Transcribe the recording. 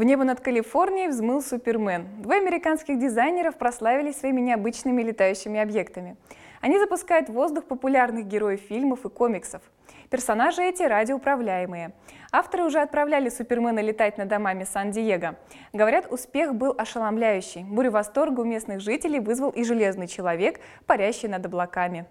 В небо над Калифорнией взмыл Супермен. Двое американских дизайнеров прославились своими необычными летающими объектами. Они запускают в воздух популярных героев фильмов и комиксов. Персонажи эти радиоуправляемые. Авторы уже отправляли Супермена летать над домами Сан-Диего. Говорят, успех был ошеломляющий. Бурю восторга у местных жителей вызвал и железный человек, парящий над облаками.